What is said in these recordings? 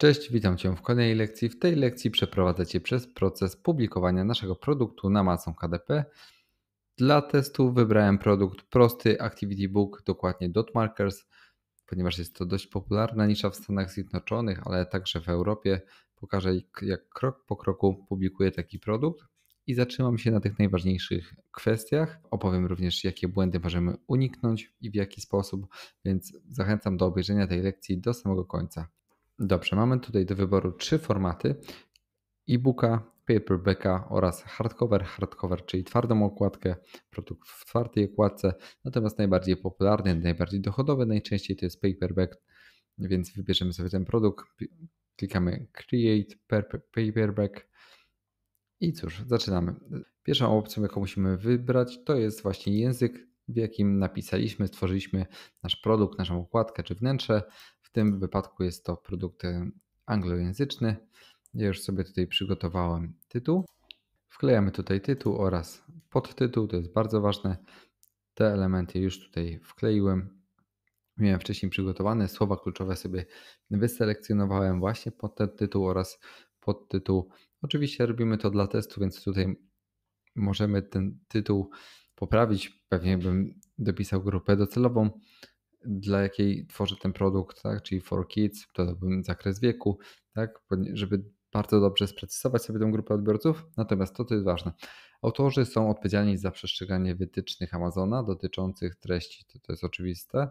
Cześć, witam Cię w kolejnej lekcji. W tej lekcji przeprowadzę Cię przez proces publikowania naszego produktu na Macą KDP. Dla testu wybrałem produkt prosty Activity Book, dokładnie Dot Markers, ponieważ jest to dość popularna nisza w Stanach Zjednoczonych, ale także w Europie. Pokażę jak krok po kroku publikuję taki produkt i zatrzymam się na tych najważniejszych kwestiach. Opowiem również, jakie błędy możemy uniknąć i w jaki sposób, więc zachęcam do obejrzenia tej lekcji do samego końca. Dobrze, mamy tutaj do wyboru trzy formaty: e-booka, paperbacka oraz hardcover. Hardcover, czyli twardą okładkę, produkt w twardej okładce. Natomiast najbardziej popularny, najbardziej dochodowy najczęściej to jest paperback, więc wybierzemy sobie ten produkt, klikamy create paperback. I cóż, zaczynamy. Pierwszą opcją, jaką musimy wybrać, to jest właśnie język, w jakim napisaliśmy, stworzyliśmy nasz produkt, naszą okładkę czy wnętrze. W tym wypadku jest to produkt anglojęzyczny. Ja już sobie tutaj przygotowałem tytuł. Wklejamy tutaj tytuł oraz podtytuł, to jest bardzo ważne. Te elementy już tutaj wkleiłem. Miałem wcześniej przygotowane słowa kluczowe sobie wyselekcjonowałem właśnie pod ten tytuł oraz podtytuł. Oczywiście robimy to dla testu, więc tutaj możemy ten tytuł poprawić. Pewnie bym dopisał grupę docelową, dla jakiej tworzy ten produkt, tak? czyli for kids, to bym zakres wieku, tak? żeby bardzo dobrze sprecyzować sobie tę grupę odbiorców. Natomiast to, co jest ważne, autorzy są odpowiedzialni za przestrzeganie wytycznych Amazona dotyczących treści, to, to jest oczywiste,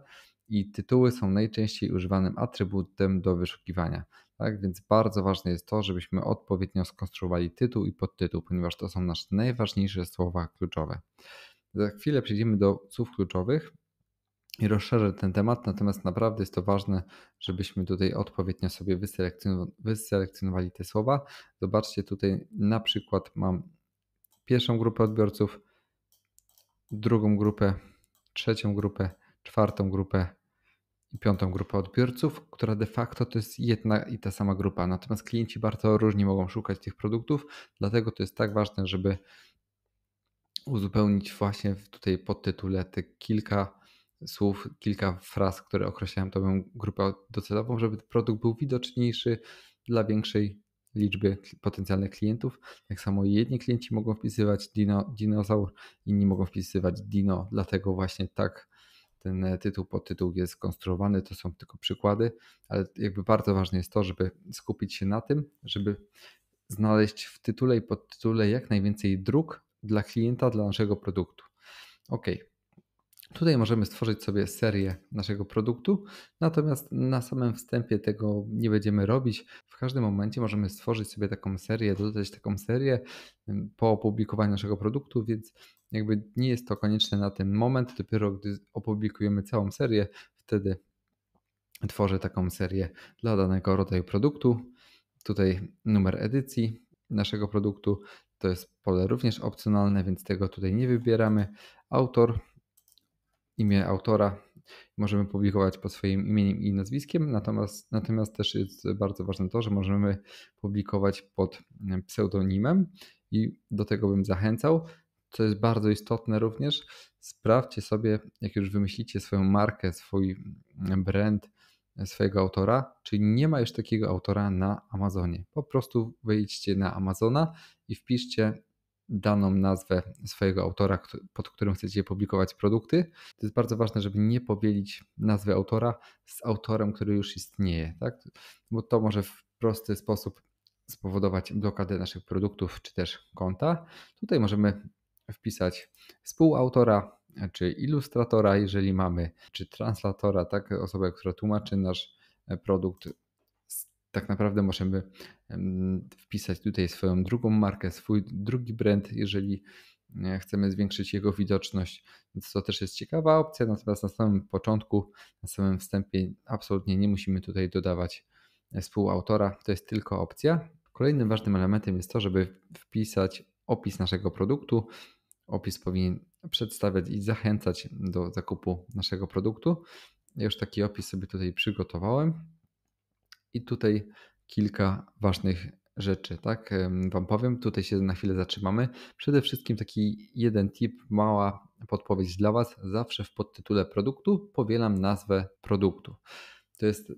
i tytuły są najczęściej używanym atrybutem do wyszukiwania. Tak więc bardzo ważne jest to, żebyśmy odpowiednio skonstruowali tytuł i podtytuł, ponieważ to są nasze najważniejsze słowa kluczowe. Za chwilę przejdziemy do słów kluczowych, i rozszerzę ten temat, natomiast naprawdę jest to ważne, żebyśmy tutaj odpowiednio sobie wyselekcjonowali, te słowa. Zobaczcie tutaj na przykład mam pierwszą grupę odbiorców, drugą grupę, trzecią grupę, czwartą grupę i piątą grupę odbiorców, która de facto to jest jedna i ta sama grupa. Natomiast klienci bardzo różnie mogą szukać tych produktów, dlatego to jest tak ważne, żeby uzupełnić właśnie w tutaj podtytule te kilka słów, kilka fraz, które określają tą grupę docelową, żeby produkt był widoczniejszy dla większej liczby potencjalnych klientów. Tak samo jedni klienci mogą wpisywać dino, dinozaur, inni mogą wpisywać dino, dlatego właśnie tak ten tytuł, podtytuł jest skonstruowany, to są tylko przykłady, ale jakby bardzo ważne jest to, żeby skupić się na tym, żeby znaleźć w tytule i podtytule jak najwięcej dróg dla klienta, dla naszego produktu. Ok, Tutaj możemy stworzyć sobie serię naszego produktu, natomiast na samym wstępie tego nie będziemy robić. W każdym momencie możemy stworzyć sobie taką serię, dodać taką serię po opublikowaniu naszego produktu, więc jakby nie jest to konieczne na ten moment. Dopiero gdy opublikujemy całą serię, wtedy tworzę taką serię dla danego rodzaju produktu. Tutaj numer edycji naszego produktu to jest pole również opcjonalne, więc tego tutaj nie wybieramy. Autor imię autora. Możemy publikować pod swoim imieniem i nazwiskiem, natomiast, natomiast też jest bardzo ważne to, że możemy publikować pod e, pseudonimem i do tego bym zachęcał. Co jest bardzo istotne również, sprawdźcie sobie, jak już wymyślicie swoją markę, swój e, brand, e, swojego autora, czyli nie ma już takiego autora na Amazonie. Po prostu wejdźcie na Amazona i wpiszcie daną nazwę swojego autora, pod którym chcecie publikować produkty. To jest bardzo ważne, żeby nie powielić nazwy autora z autorem, który już istnieje, tak? bo to może w prosty sposób spowodować blokadę naszych produktów czy też konta. Tutaj możemy wpisać współautora czy ilustratora, jeżeli mamy, czy translatora, tak, osobę, która tłumaczy nasz e, produkt tak naprawdę możemy wpisać tutaj swoją drugą markę, swój drugi brand, jeżeli e, chcemy zwiększyć jego widoczność, więc to też jest ciekawa opcja. Natomiast na samym początku, na samym wstępie, absolutnie nie musimy tutaj dodawać e, współautora, to jest tylko opcja. Kolejnym ważnym elementem jest to, żeby wpisać opis naszego produktu. Opis powinien przedstawiać i zachęcać do zakupu naszego produktu. Ja już taki opis sobie tutaj przygotowałem. I tutaj kilka ważnych rzeczy, tak? Wam powiem, tutaj się na chwilę zatrzymamy. Przede wszystkim taki jeden tip, mała podpowiedź dla Was. Zawsze w podtytule produktu powielam nazwę produktu. To jest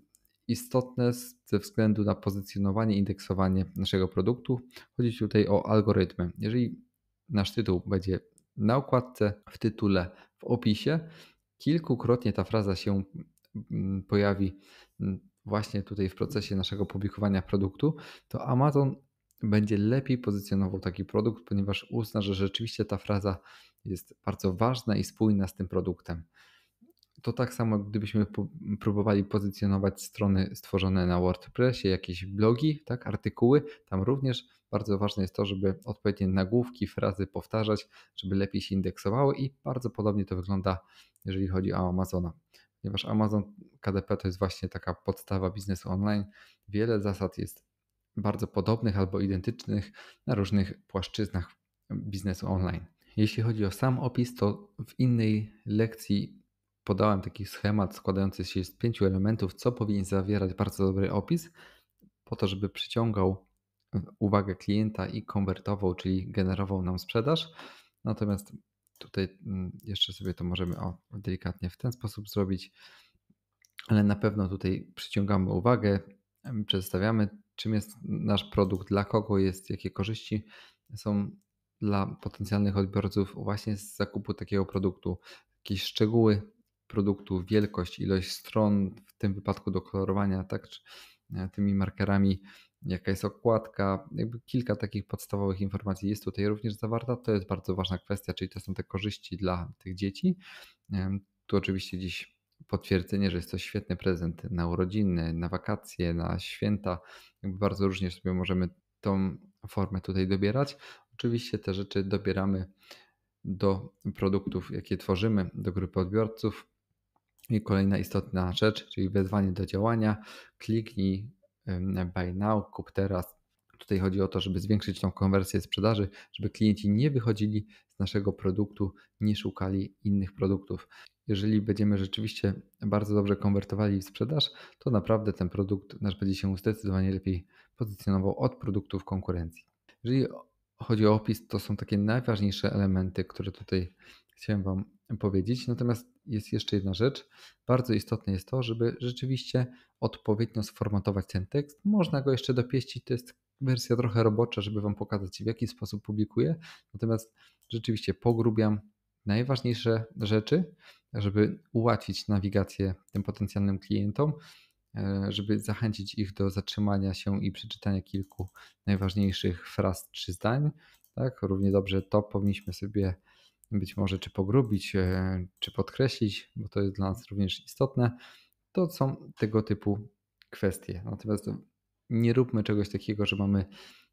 istotne ze względu na pozycjonowanie, indeksowanie naszego produktu. Chodzi tutaj o algorytmy. Jeżeli nasz tytuł będzie na okładce, w tytule, w opisie, kilkukrotnie ta fraza się mm, pojawi mm, właśnie tutaj w procesie naszego publikowania produktu, to Amazon będzie lepiej pozycjonował taki produkt, ponieważ uzna, że rzeczywiście ta fraza jest bardzo ważna i spójna z tym produktem. To tak samo, gdybyśmy próbowali pozycjonować strony stworzone na WordPressie, jakieś blogi, tak, artykuły, tam również bardzo ważne jest to, żeby odpowiednie nagłówki, frazy powtarzać, żeby lepiej się indeksowały i bardzo podobnie to wygląda, jeżeli chodzi o Amazona ponieważ Amazon KDP to jest właśnie taka podstawa biznesu online. Wiele zasad jest bardzo podobnych albo identycznych na różnych płaszczyznach biznesu online. Jeśli chodzi o sam opis, to w innej lekcji podałem taki schemat składający się z pięciu elementów, co powinien zawierać bardzo dobry opis, po to, żeby przyciągał uwagę klienta i konwertował, czyli generował nam sprzedaż. Natomiast Tutaj mm, jeszcze sobie to możemy o, delikatnie w ten sposób zrobić, ale na pewno tutaj przyciągamy uwagę, przedstawiamy, czym jest nasz produkt, dla kogo jest, jakie korzyści są dla potencjalnych odbiorców właśnie z zakupu takiego produktu. Jakieś szczegóły produktu, wielkość, ilość stron, w tym wypadku do kolorowania, tak, e, tymi markerami, jaka jest okładka, jakby kilka takich podstawowych informacji jest tutaj również zawarta. To jest bardzo ważna kwestia, czyli to są te korzyści dla tych dzieci. Tu oczywiście dziś potwierdzenie, że jest to świetny prezent na urodziny, na wakacje, na święta. Jakby bardzo różnie sobie możemy tą formę tutaj dobierać. Oczywiście te rzeczy dobieramy do produktów, jakie tworzymy, do grupy odbiorców. I kolejna istotna rzecz, czyli wezwanie do działania. Kliknij buy now, kup teraz. Tutaj chodzi o to, żeby zwiększyć tą konwersję sprzedaży, żeby klienci nie wychodzili z naszego produktu, nie szukali innych produktów. Jeżeli będziemy rzeczywiście bardzo dobrze konwertowali w sprzedaż, to naprawdę ten produkt nasz będzie się zdecydowanie lepiej pozycjonował od produktów konkurencji. Jeżeli chodzi o opis, to są takie najważniejsze elementy, które tutaj chciałem Wam powiedzieć. Natomiast jest jeszcze jedna rzecz. Bardzo istotne jest to, żeby rzeczywiście odpowiednio sformatować ten tekst. Można go jeszcze dopieścić, to jest wersja trochę robocza, żeby Wam pokazać, w jaki sposób publikuję. Natomiast rzeczywiście pogrubiam najważniejsze rzeczy, żeby ułatwić nawigację tym potencjalnym klientom, e, żeby zachęcić ich do zatrzymania się i przeczytania kilku najważniejszych fraz czy zdań. Tak, równie dobrze to powinniśmy sobie być może czy pogrubić, e, czy podkreślić, bo to jest dla nas również istotne, to są tego typu kwestie. Natomiast nie róbmy czegoś takiego, że mamy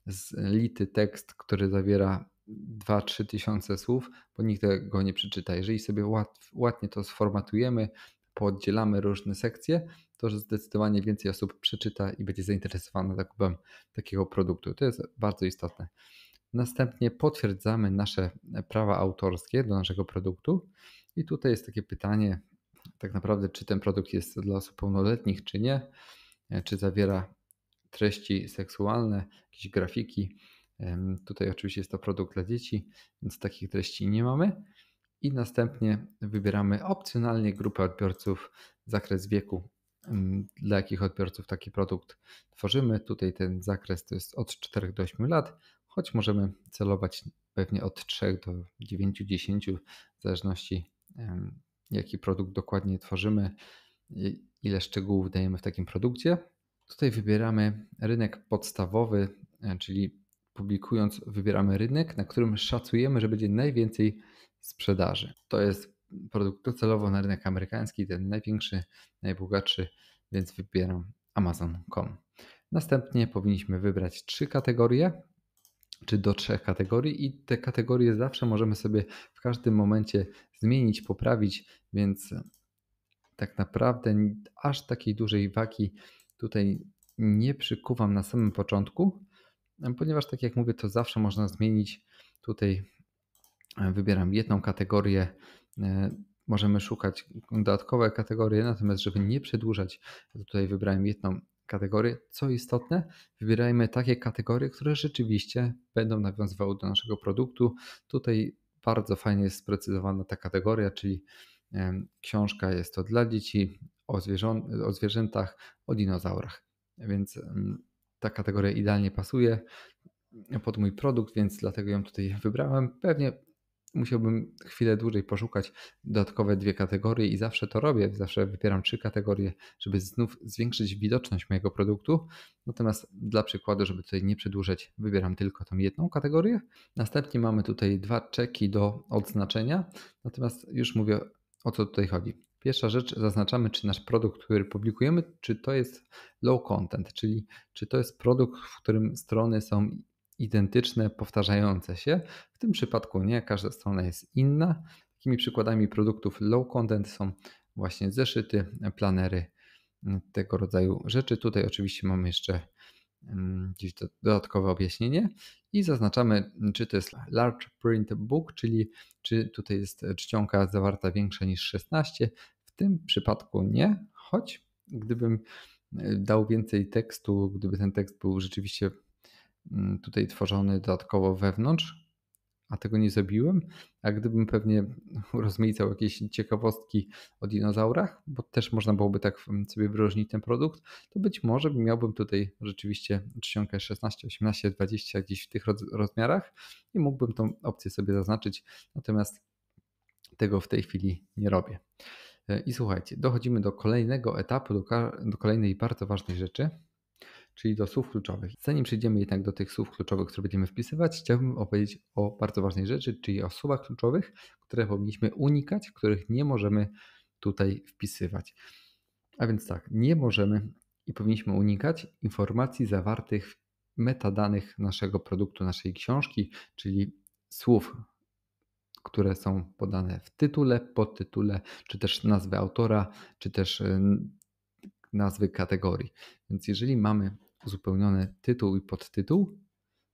zlity tekst, który zawiera 2-3 tysiące słów, bo nikt go nie przeczyta. Jeżeli sobie ładnie to sformatujemy, podzielamy różne sekcje, to zdecydowanie więcej osób przeczyta i będzie zainteresowana zakupem takiego produktu. To jest bardzo istotne. Następnie potwierdzamy nasze e, prawa autorskie do naszego produktu. I tutaj jest takie pytanie, tak naprawdę, czy ten produkt jest dla osób pełnoletnich, czy nie, e, czy zawiera treści seksualne, jakieś grafiki. Tutaj oczywiście jest to produkt dla dzieci, więc takich treści nie mamy. I następnie wybieramy opcjonalnie grupę odbiorców, zakres wieku, dla jakich odbiorców taki produkt tworzymy. Tutaj ten zakres to jest od 4 do 8 lat, choć możemy celować pewnie od 3 do 9-10, w zależności jaki produkt dokładnie tworzymy, ile szczegółów dajemy w takim produkcie. Tutaj wybieramy rynek podstawowy, e, czyli publikując, wybieramy rynek, na którym szacujemy, że będzie najwięcej sprzedaży. To jest produkt docelowo na rynek amerykański, ten największy, najbogatszy, więc wybieram Amazon.com. Następnie powinniśmy wybrać trzy kategorie, czy do trzech kategorii i te kategorie zawsze możemy sobie w każdym momencie zmienić, poprawić, więc e, tak naprawdę aż takiej dużej wagi tutaj nie przykuwam na samym początku, ponieważ tak jak mówię, to zawsze można zmienić. Tutaj e, wybieram jedną kategorię, e, możemy szukać dodatkowe kategorie, natomiast żeby nie przedłużać, tutaj wybrałem jedną kategorie. Co istotne, wybierajmy takie kategorie, które rzeczywiście będą nawiązywały do naszego produktu. Tutaj bardzo fajnie jest sprecyzowana ta kategoria, czyli książka jest to dla dzieci, o, o zwierzętach, o dinozaurach. Więc ta kategoria idealnie pasuje pod mój produkt, więc dlatego ją tutaj wybrałem. Pewnie musiałbym chwilę dłużej poszukać dodatkowe dwie kategorie i zawsze to robię, zawsze wybieram trzy kategorie, żeby znów zwiększyć widoczność mojego produktu. Natomiast dla przykładu, żeby tutaj nie przedłużać, wybieram tylko tą jedną kategorię. Następnie mamy tutaj dwa czeki do odznaczenia. Natomiast już mówię o co tutaj chodzi. Pierwsza rzecz, zaznaczamy, czy nasz produkt, który publikujemy, czy to jest low content, czyli czy to jest produkt, w którym strony są identyczne, powtarzające się. W tym przypadku nie, każda strona jest inna. Takimi przykładami produktów low content są właśnie zeszyty, planery, mm, tego rodzaju rzeczy. Tutaj oczywiście mamy jeszcze mm, gdzieś dodatkowe objaśnienie i zaznaczamy, mm, czy to jest large print book, czyli czy tutaj jest czcionka zawarta większa niż 16. W tym przypadku nie, choć gdybym e, dał więcej tekstu, gdyby ten tekst był rzeczywiście Mm, tutaj tworzony dodatkowo wewnątrz, a tego nie zrobiłem. A gdybym pewnie rozmaicał jakieś ciekawostki o dinozaurach, bo też można byłoby tak mm, sobie wyróżnić ten produkt, to być może miałbym tutaj rzeczywiście czcionkę 16, 18, 20 gdzieś w tych rozmiarach i mógłbym tą opcję sobie zaznaczyć. Natomiast tego w tej chwili nie robię. E, I słuchajcie, dochodzimy do kolejnego etapu, do, do kolejnej bardzo ważnej rzeczy, czyli do słów kluczowych. Zanim przejdziemy jednak do tych słów kluczowych, które będziemy wpisywać, chciałbym opowiedzieć o bardzo ważnej rzeczy, czyli o słowach kluczowych, które powinniśmy unikać, których nie możemy tutaj wpisywać. A więc tak, nie możemy i powinniśmy unikać informacji zawartych w metadanych naszego produktu, naszej książki, czyli słów, które są podane w tytule, podtytule, czy też nazwy autora, czy też nazwy kategorii. Więc jeżeli mamy uzupełniony tytuł i podtytuł,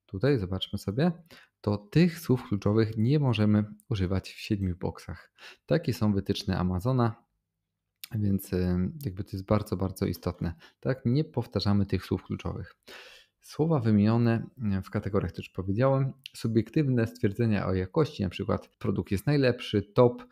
tutaj zobaczmy sobie, to tych słów kluczowych nie możemy używać w siedmiu boksach. Takie są wytyczne Amazona, więc jakby to jest bardzo, bardzo istotne. Tak, nie powtarzamy tych słów kluczowych. Słowa wymienione mm, w kategoriach, które już powiedziałem, subiektywne stwierdzenia o jakości, na przykład produkt jest najlepszy, top,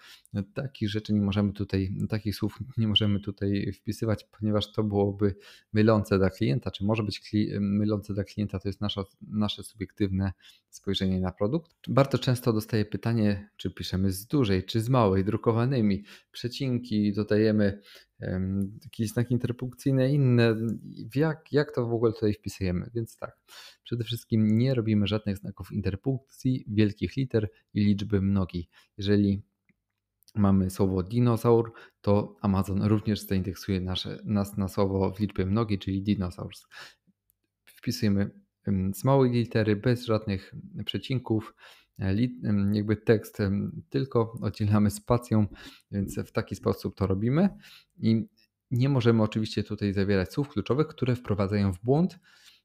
takich rzeczy nie możemy tutaj, takich słów nie możemy tutaj wpisywać, ponieważ to byłoby mylące dla klienta, czy może być mylące dla klienta, to jest nasza, nasze subiektywne spojrzenie na produkt. Bardzo często dostaję pytanie, czy piszemy z dużej, czy z małej, drukowanymi, przecinki, dodajemy jakieś znaki interpunkcyjne, inne. Jak, jak to w ogóle tutaj wpisujemy? Więc tak, przede wszystkim nie robimy żadnych znaków interpunkcji, wielkich liter i liczby mnogiej. Jeżeli mamy słowo dinozaur, to Amazon również zaindeksuje nasze, nas na słowo w liczbie mnogiej, czyli dinosaurs. Wpisujemy z małej litery, bez żadnych przecinków, jakby tekst, tylko oddzielamy spacją, więc w taki sposób to robimy i nie możemy oczywiście tutaj zawierać słów kluczowych, które wprowadzają w błąd,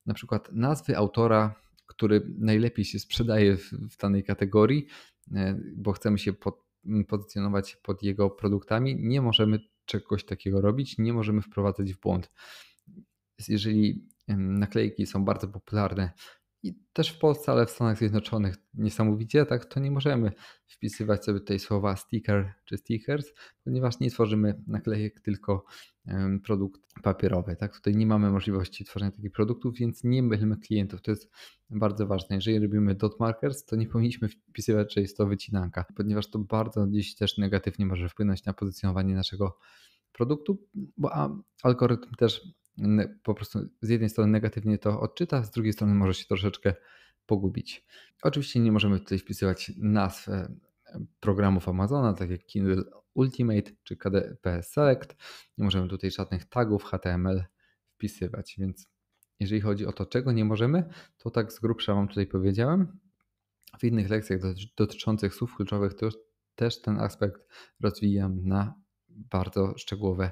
na przykład nazwy autora, który najlepiej się sprzedaje w, w danej kategorii, e, bo chcemy się pod, pozycjonować pod jego produktami, nie możemy czegoś takiego robić, nie możemy wprowadzać w błąd. Jeżeli naklejki są bardzo popularne i też w Polsce, ale w Stanach Zjednoczonych niesamowicie, tak, to nie możemy wpisywać sobie tutaj słowa sticker czy stickers, ponieważ nie tworzymy naklejek, tylko produkt papierowy. Tak? Tutaj nie mamy możliwości tworzenia takich produktów, więc nie mylmy klientów. To jest bardzo ważne. Jeżeli robimy dot markers, to nie powinniśmy wpisywać, że jest to wycinanka, ponieważ to bardzo dziś też negatywnie może wpłynąć na pozycjonowanie naszego produktu, bo algorytm też po prostu z jednej strony negatywnie to odczyta, z drugiej strony może się troszeczkę pogubić. Oczywiście nie możemy tutaj wpisywać nazw e, programów Amazona, tak jak Kindle Ultimate czy KDP Select. Nie możemy tutaj żadnych tagów HTML wpisywać, więc jeżeli chodzi o to, czego nie możemy, to tak z grubsza Wam tutaj powiedziałem. W innych lekcjach dotyczących słów kluczowych to też ten aspekt rozwijam na bardzo szczegółowe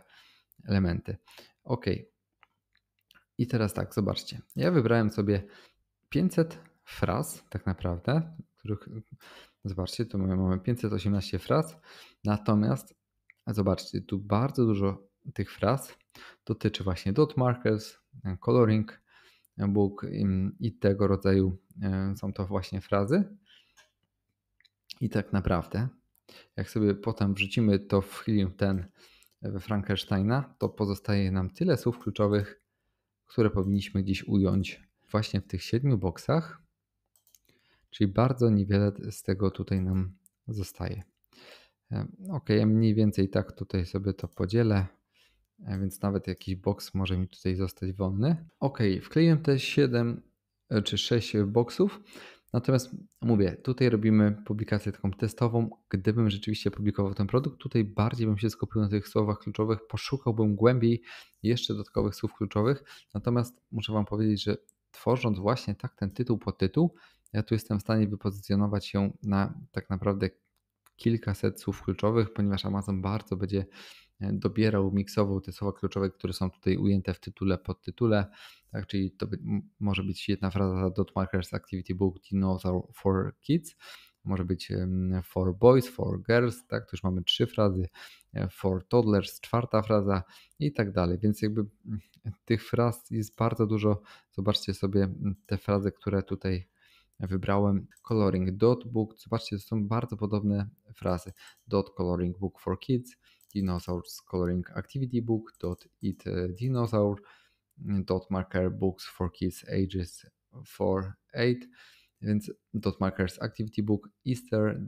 elementy. Ok, i teraz tak, zobaczcie. Ja wybrałem sobie 500 fraz, tak naprawdę, których, zobaczcie, tu mamy 518 fraz, natomiast zobaczcie, tu bardzo dużo tych fraz dotyczy właśnie dot markers, coloring book i tego rodzaju e, są to właśnie frazy. I tak naprawdę, jak sobie potem wrzucimy to w Helium ten e, we Frankensteina, to pozostaje nam tyle słów kluczowych, które powinniśmy gdzieś ująć właśnie w tych siedmiu boksach, czyli bardzo niewiele z tego tutaj nam zostaje. Ok, ja mniej więcej tak tutaj sobie to podzielę, e, więc nawet jakiś boks może mi tutaj zostać wolny. Ok, wkleiłem te 7 e, czy 6 boksów. Natomiast mówię, tutaj robimy publikację taką testową. Gdybym rzeczywiście publikował ten produkt, tutaj bardziej bym się skupił na tych słowach kluczowych, poszukałbym głębiej jeszcze dodatkowych słów kluczowych. Natomiast muszę Wam powiedzieć, że tworząc właśnie tak ten tytuł pod tytuł, ja tu jestem w stanie wypozycjonować ją na tak naprawdę kilkaset słów kluczowych, ponieważ Amazon bardzo będzie E, dobierał, miksował te słowa kluczowe, które są tutaj ujęte w tytule, podtytule. Tak, czyli to by, może być jedna fraza Dot Markers Activity Book Dinosaur for Kids, może być for boys, for girls, tak, tu już mamy trzy frazy, e, for toddlers, czwarta fraza i tak dalej. Więc jakby tych fraz jest bardzo dużo. Zobaczcie sobie te frazy, które tutaj wybrałem coloring dot book. Zobaczcie, to są bardzo podobne frazy. Dot coloring book for kids, Dinosaurs Coloring Activity Book, It Dinosaur, mm, Marker Books for Kids Ages 4-8, więc Dot Markers Activity Book, Easter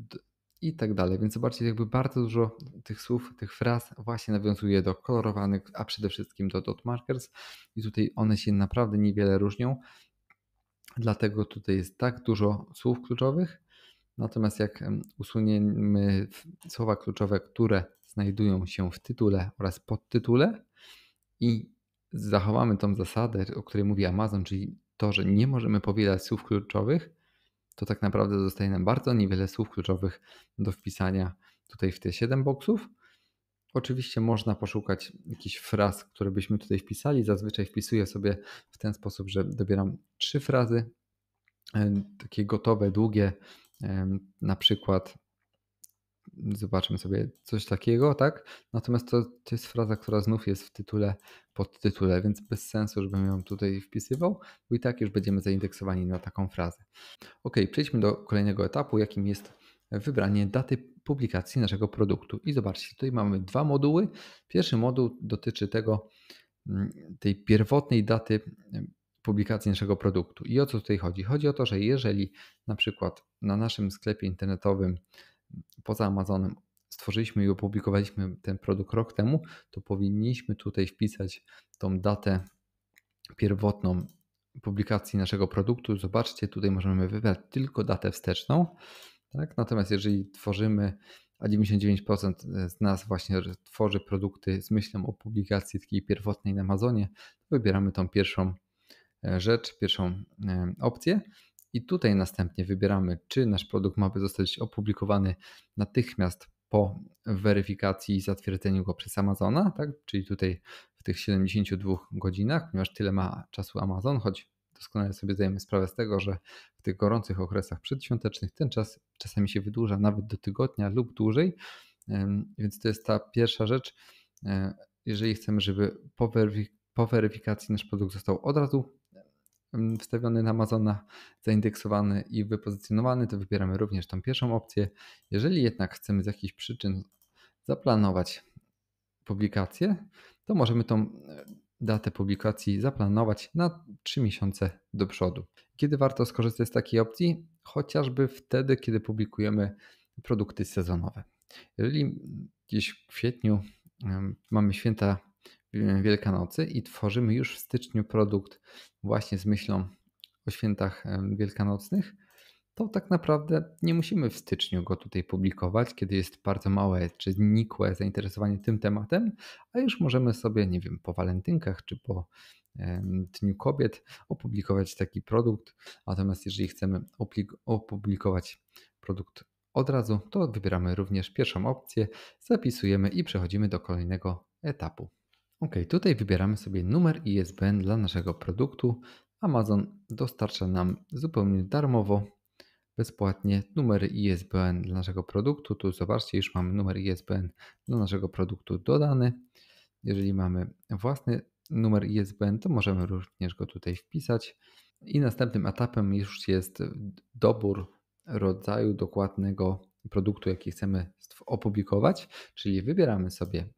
i tak dalej. Więc zobaczcie, jakby bardzo dużo tych słów, tych fraz właśnie nawiązuje do kolorowanych, a przede wszystkim do dot markers i tutaj one się naprawdę niewiele różnią. Dlatego tutaj jest tak dużo słów kluczowych. Natomiast jak mm, usuniemy słowa kluczowe, które znajdują się w tytule oraz podtytule i zachowamy tą zasadę, o której mówi Amazon, czyli to, że nie możemy powielać słów kluczowych, to tak naprawdę zostaje nam bardzo niewiele słów kluczowych do wpisania tutaj w te 7 boksów. Oczywiście można poszukać jakichś fraz, które byśmy tutaj wpisali. Zazwyczaj wpisuję sobie w ten sposób, że dobieram trzy frazy, takie gotowe, długie, na przykład zobaczmy sobie coś takiego, tak? Natomiast to, to jest fraza, która znów jest w tytule, podtytule, więc bez sensu, żebym ją tutaj wpisywał, bo i tak już będziemy zaindeksowani na taką frazę. Ok, przejdźmy do kolejnego etapu, jakim jest wybranie daty publikacji naszego produktu. I zobaczcie, tutaj mamy dwa moduły. Pierwszy moduł dotyczy tego, mm, tej pierwotnej daty mm, publikacji naszego produktu. I o co tutaj chodzi? Chodzi o to, że jeżeli na przykład na naszym sklepie internetowym poza Amazonem stworzyliśmy i opublikowaliśmy ten produkt rok temu, to powinniśmy tutaj wpisać tą datę pierwotną publikacji naszego produktu. Zobaczcie, tutaj możemy wybrać tylko datę wsteczną. Tak? Natomiast jeżeli tworzymy, a 99% e, z nas właśnie tworzy produkty z myślą o publikacji takiej pierwotnej na Amazonie, to wybieramy tą pierwszą e, rzecz, pierwszą e, opcję. I tutaj następnie wybieramy, czy nasz produkt ma zostać opublikowany natychmiast po weryfikacji i zatwierdzeniu go przez Amazona, tak? czyli tutaj w tych 72 godzinach, ponieważ tyle ma czasu Amazon, choć doskonale sobie zdajemy sprawę z tego, że w tych gorących okresach przedświątecznych ten czas czasami się wydłuża nawet do tygodnia lub dłużej, więc to jest ta pierwsza rzecz. E, jeżeli chcemy, żeby po, weryfikacji nasz produkt został od razu Mm, wstawiony na Amazona, zaindeksowany i wypozycjonowany, to wybieramy również tą pierwszą opcję. Jeżeli jednak chcemy z jakichś przyczyn zaplanować publikację, to możemy tą e, datę publikacji zaplanować na 3 miesiące do przodu. Kiedy warto skorzystać z takiej opcji? Chociażby wtedy, kiedy publikujemy produkty sezonowe. Jeżeli gdzieś w kwietniu mamy święta Y, Wielkanocy i tworzymy już w styczniu produkt właśnie z myślą o świętach wielkanocnych, to tak naprawdę nie musimy w styczniu go tutaj publikować, kiedy jest bardzo małe czy nikłe zainteresowanie tym tematem, a już możemy sobie, nie wiem, po walentynkach czy po Dniu Kobiet opublikować taki produkt. Natomiast jeżeli chcemy opublikować produkt od razu, to wybieramy również pierwszą opcję, zapisujemy i przechodzimy do kolejnego etapu. Ok, tutaj wybieramy sobie numer ISBN dla naszego produktu. Amazon dostarcza nam zupełnie darmowo, bezpłatnie numery ISBN dla naszego produktu. Tu zobaczcie, już mamy numer ISBN dla naszego produktu dodany. Jeżeli mamy własny numer ISBN, to możemy również go tutaj wpisać. I następnym etapem już jest dobór rodzaju dokładnego produktu, jaki chcemy opublikować, czyli wybieramy sobie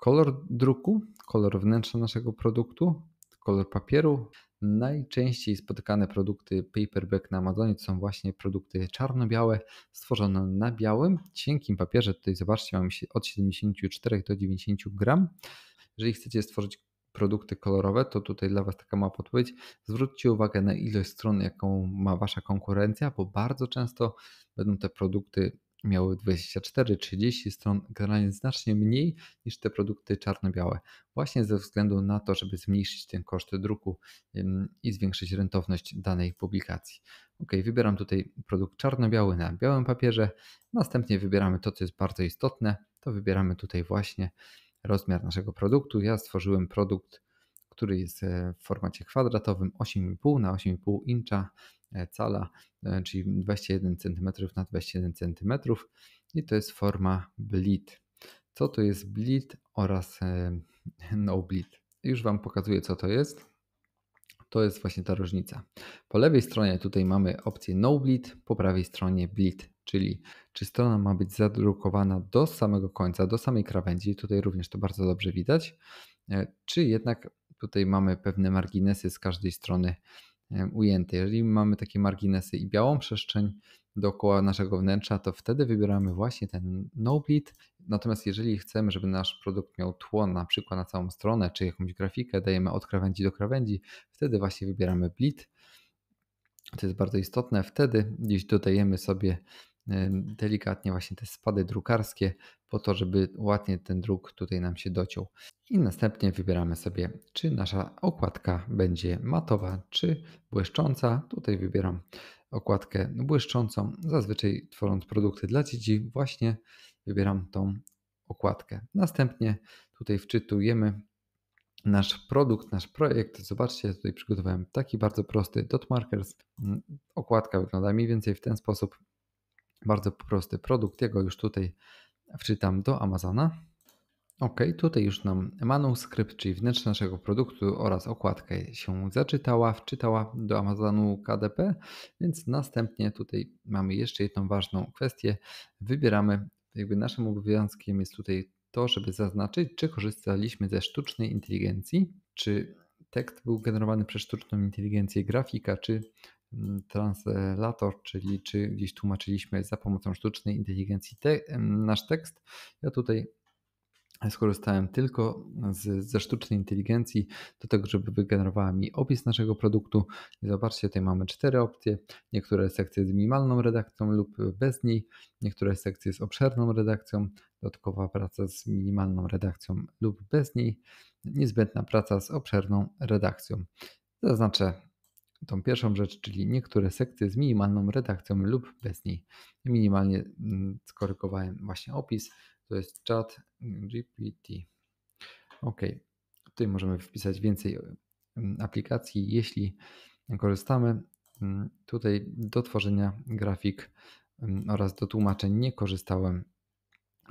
kolor druku, kolor wnętrza naszego produktu, kolor papieru. Najczęściej spotykane produkty paperback na Amazonie to są właśnie produkty czarno-białe, stworzone na białym, cienkim papierze. Tutaj zobaczcie, mamy od 74 do 90 gram. Jeżeli chcecie stworzyć produkty kolorowe, to tutaj dla Was taka ma podpowiedź. Zwróćcie uwagę na ilość stron, jaką ma Wasza konkurencja, bo bardzo często będą te produkty miały 24-30 stron, generalnie znacznie mniej niż te produkty czarno-białe, właśnie ze względu na to, żeby zmniejszyć ten koszt druku i zwiększyć rentowność danej publikacji. Ok, wybieram tutaj produkt czarno-biały na białym papierze, następnie wybieramy to, co jest bardzo istotne, to wybieramy tutaj właśnie rozmiar naszego produktu. Ja stworzyłem produkt, który jest e, w formacie kwadratowym 8,5 na 8,5 incza, E, cala, e, czyli 21 cm na 21 cm i to jest forma blit. Co to jest blit oraz e, no blit? Już Wam pokazuję co to jest. To jest właśnie ta różnica. Po lewej stronie tutaj mamy opcję no bleed, po prawej stronie bleed, czyli czy strona ma być zadrukowana do samego końca, do samej krawędzi, tutaj również to bardzo dobrze widać, czy jednak tutaj mamy pewne marginesy z każdej strony E, ujęte. Jeżeli mamy takie marginesy i białą przestrzeń dookoła naszego wnętrza, to wtedy wybieramy właśnie ten no bleed. Natomiast jeżeli chcemy, żeby nasz produkt miał tło na przykład na całą stronę, czy jakąś grafikę, dajemy od krawędzi do krawędzi, wtedy właśnie wybieramy bleed. To jest bardzo istotne. Wtedy gdzieś dodajemy sobie delikatnie właśnie te spady drukarskie po to, żeby ładnie ten druk tutaj nam się dociął. I następnie wybieramy sobie, czy nasza okładka będzie matowa, czy błyszcząca. Tutaj wybieram okładkę błyszczącą. Zazwyczaj tworząc produkty dla dzieci właśnie wybieram tą okładkę. Następnie tutaj wczytujemy nasz produkt, nasz projekt. Zobaczcie, tutaj przygotowałem taki bardzo prosty dot markers. Okładka wygląda mniej więcej w ten sposób. Bardzo prosty produkt, jego już tutaj wczytam do Amazona. OK, tutaj już nam manuskrypt, czyli wnętrze naszego produktu oraz okładkę się zaczytała, wczytała do Amazonu KDP, więc następnie tutaj mamy jeszcze jedną ważną kwestię. Wybieramy, jakby naszym obowiązkiem jest tutaj to, żeby zaznaczyć, czy korzystaliśmy ze sztucznej inteligencji, czy tekst był generowany przez sztuczną inteligencję, grafika, czy translator, czyli czy gdzieś tłumaczyliśmy za pomocą sztucznej inteligencji te, nasz tekst. Ja tutaj skorzystałem tylko z, ze sztucznej inteligencji do tego, żeby wygenerowała mi opis naszego produktu. I zobaczcie, tutaj mamy cztery opcje. Niektóre sekcje z minimalną redakcją lub bez niej, niektóre sekcje z obszerną redakcją, dodatkowa praca z minimalną redakcją lub bez niej, niezbędna praca z obszerną redakcją. Zaznaczę tą pierwszą rzecz, czyli niektóre sekcje z minimalną redakcją lub bez niej. Minimalnie mm, skorygowałem właśnie opis, to jest chat GPT. OK, tutaj możemy wpisać więcej mm, aplikacji, jeśli korzystamy. Mm, tutaj do tworzenia grafik oraz do tłumaczeń nie korzystałem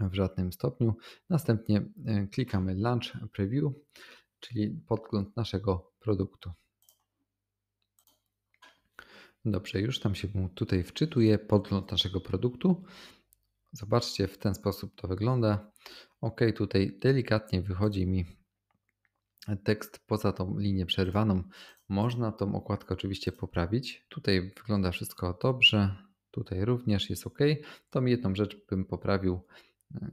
w żadnym stopniu. Następnie e, klikamy Launch Preview, czyli podgląd naszego produktu. Dobrze, już tam się tutaj wczytuje podgląd naszego produktu. Zobaczcie, w ten sposób to wygląda. Ok, tutaj delikatnie wychodzi mi tekst poza tą linię przerwaną. Można tą okładkę oczywiście poprawić. Tutaj wygląda wszystko dobrze. Tutaj również jest ok. Tą jedną rzecz bym poprawił. E,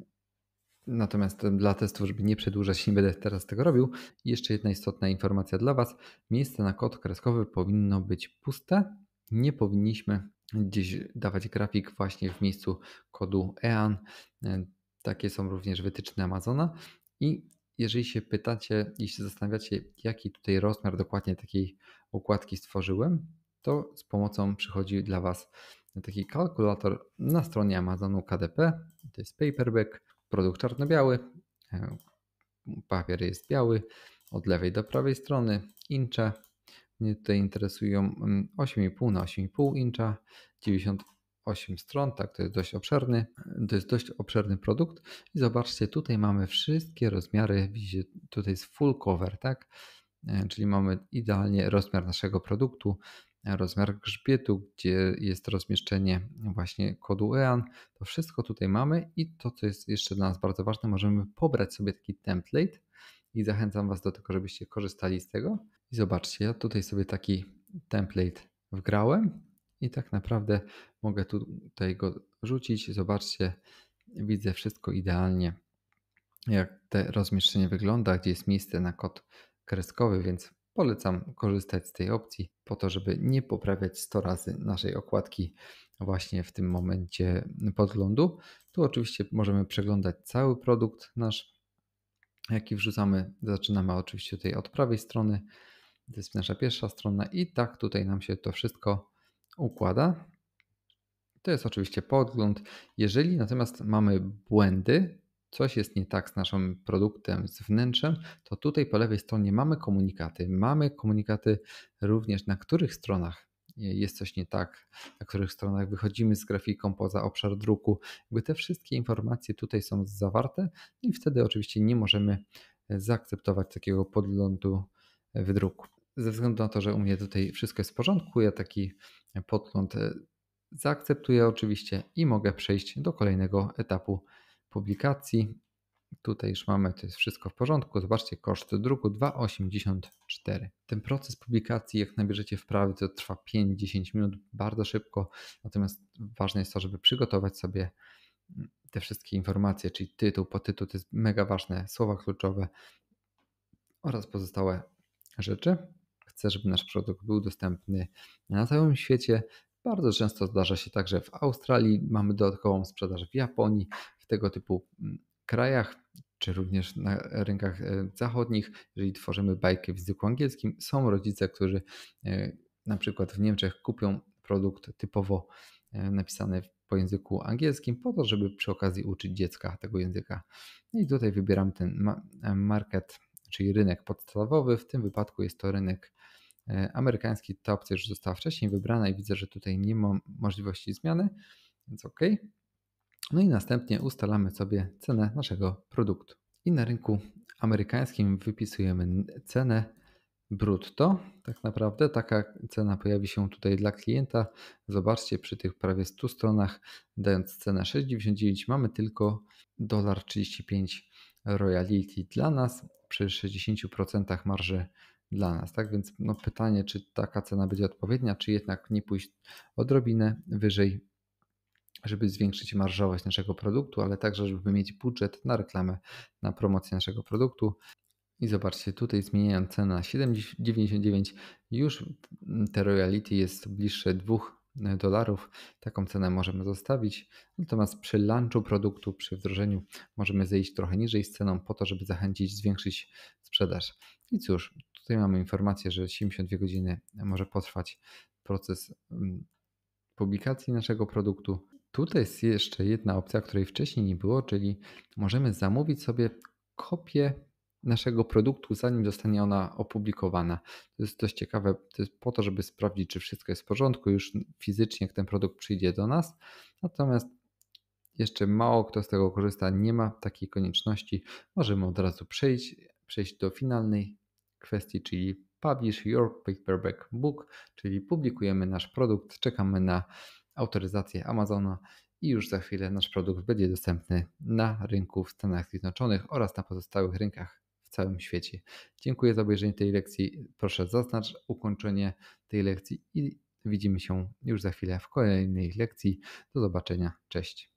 natomiast dla testów, żeby nie przedłużać, nie będę teraz tego robił. Jeszcze jedna istotna informacja dla Was. Miejsce na kod kreskowy powinno być puste nie powinniśmy gdzieś dawać grafik właśnie w miejscu kodu EAN. E, takie są również wytyczne Amazona i jeżeli się pytacie i się zastanawiacie, jaki tutaj rozmiar dokładnie takiej układki stworzyłem, to z pomocą przychodzi dla Was taki kalkulator na stronie Amazonu KDP. To jest paperback, produkt czarno-biały, e, papier jest biały, od lewej do prawej strony, incze, mnie tutaj interesują 8,5 mm, na 8,5 incza, 98 stron, tak, to jest dość obszerny, to jest dość obszerny produkt i zobaczcie, tutaj mamy wszystkie rozmiary, widzicie, tutaj jest full cover, tak, e, czyli mamy idealnie rozmiar naszego produktu, e, rozmiar grzbietu, gdzie jest rozmieszczenie właśnie kodu EAN. To wszystko tutaj mamy i to, co jest jeszcze dla nas bardzo ważne, możemy pobrać sobie taki template i zachęcam Was do tego, żebyście korzystali z tego. I zobaczcie, ja tutaj sobie taki template wgrałem i tak naprawdę mogę tutaj go rzucić. Zobaczcie, widzę wszystko idealnie, jak to rozmieszczenie wygląda, gdzie jest miejsce na kod kreskowy, więc polecam korzystać z tej opcji po to, żeby nie poprawiać 100 razy naszej okładki właśnie w tym momencie podglądu. Tu oczywiście możemy przeglądać cały produkt nasz, jaki wrzucamy. Zaczynamy oczywiście tutaj od prawej strony. To jest nasza pierwsza strona i tak tutaj nam się to wszystko układa. To jest oczywiście podgląd. Jeżeli natomiast mamy błędy, coś jest nie tak z naszym produktem, z wnętrzem, to tutaj po lewej stronie mamy komunikaty. Mamy komunikaty również, na których stronach jest coś nie tak, na których stronach wychodzimy z grafiką poza obszar druku. Jakby te wszystkie informacje tutaj są zawarte i wtedy oczywiście nie możemy zaakceptować takiego podglądu wydruku. Ze względu na to, że u mnie tutaj wszystko jest w porządku, ja taki podgląd e, zaakceptuję oczywiście i mogę przejść do kolejnego etapu publikacji. Tutaj już mamy, to jest wszystko w porządku. Zobaczcie, koszt druku 2,84. Ten proces publikacji, jak nabierzecie wprawy, to trwa 5-10 minut bardzo szybko. Natomiast ważne jest to, żeby przygotować sobie mm, te wszystkie informacje, czyli tytuł, podtytuł, to jest mega ważne, słowa kluczowe oraz pozostałe rzeczy. Chcę, żeby nasz produkt był dostępny na całym świecie. Bardzo często zdarza się także w Australii, mamy dodatkową sprzedaż w Japonii, w tego typu mm, krajach, czy również na rynkach e, zachodnich. Jeżeli tworzymy bajkę w języku angielskim, są rodzice, którzy e, na przykład w Niemczech kupią produkt typowo e, napisany po języku angielskim, po to, żeby przy okazji uczyć dziecka tego języka. No I tutaj wybieram ten market czyli rynek podstawowy. W tym wypadku jest to rynek e, amerykański. Ta opcja już została wcześniej wybrana i widzę, że tutaj nie ma możliwości zmiany, więc OK. No i następnie ustalamy sobie cenę naszego produktu. I na rynku amerykańskim wypisujemy cenę brutto. Tak naprawdę taka cena pojawi się tutaj dla klienta. Zobaczcie, przy tych prawie 100 stronach, dając cenę 6,99, mamy tylko 1,35 royalty dla nas przy 60% marży dla nas. Tak więc no pytanie, czy taka cena będzie odpowiednia, czy jednak nie pójść odrobinę wyżej, żeby zwiększyć marżowość naszego produktu, ale także, żeby mieć budżet na reklamę, na promocję naszego produktu. I zobaczcie, tutaj zmieniając cenę na 7,99 już te royalty jest bliższe 2 E, dolarów. Taką cenę możemy zostawić, natomiast przy lunchu produktu, przy wdrożeniu możemy zejść trochę niżej z ceną po to, żeby zachęcić, zwiększyć sprzedaż. I cóż, tutaj mamy informację, że 72 godziny może potrwać proces mm, publikacji naszego produktu. Tutaj jest jeszcze jedna opcja, której wcześniej nie było, czyli możemy zamówić sobie kopię naszego produktu, zanim zostanie ona opublikowana. To jest dość ciekawe, to jest po to, żeby sprawdzić, czy wszystko jest w porządku już fizycznie, jak ten produkt przyjdzie do nas. Natomiast jeszcze mało kto z tego korzysta, nie ma takiej konieczności. Możemy od razu przejść, przejść do finalnej kwestii, czyli Publish Your Paperback Book, czyli publikujemy nasz produkt, czekamy na autoryzację Amazona i już za chwilę nasz produkt będzie dostępny na rynku w Stanach Zjednoczonych oraz na pozostałych rynkach całym świecie. Dziękuję za obejrzenie tej lekcji. Proszę zaznacz ukończenie tej lekcji i widzimy się już za chwilę w kolejnej lekcji. Do zobaczenia. Cześć.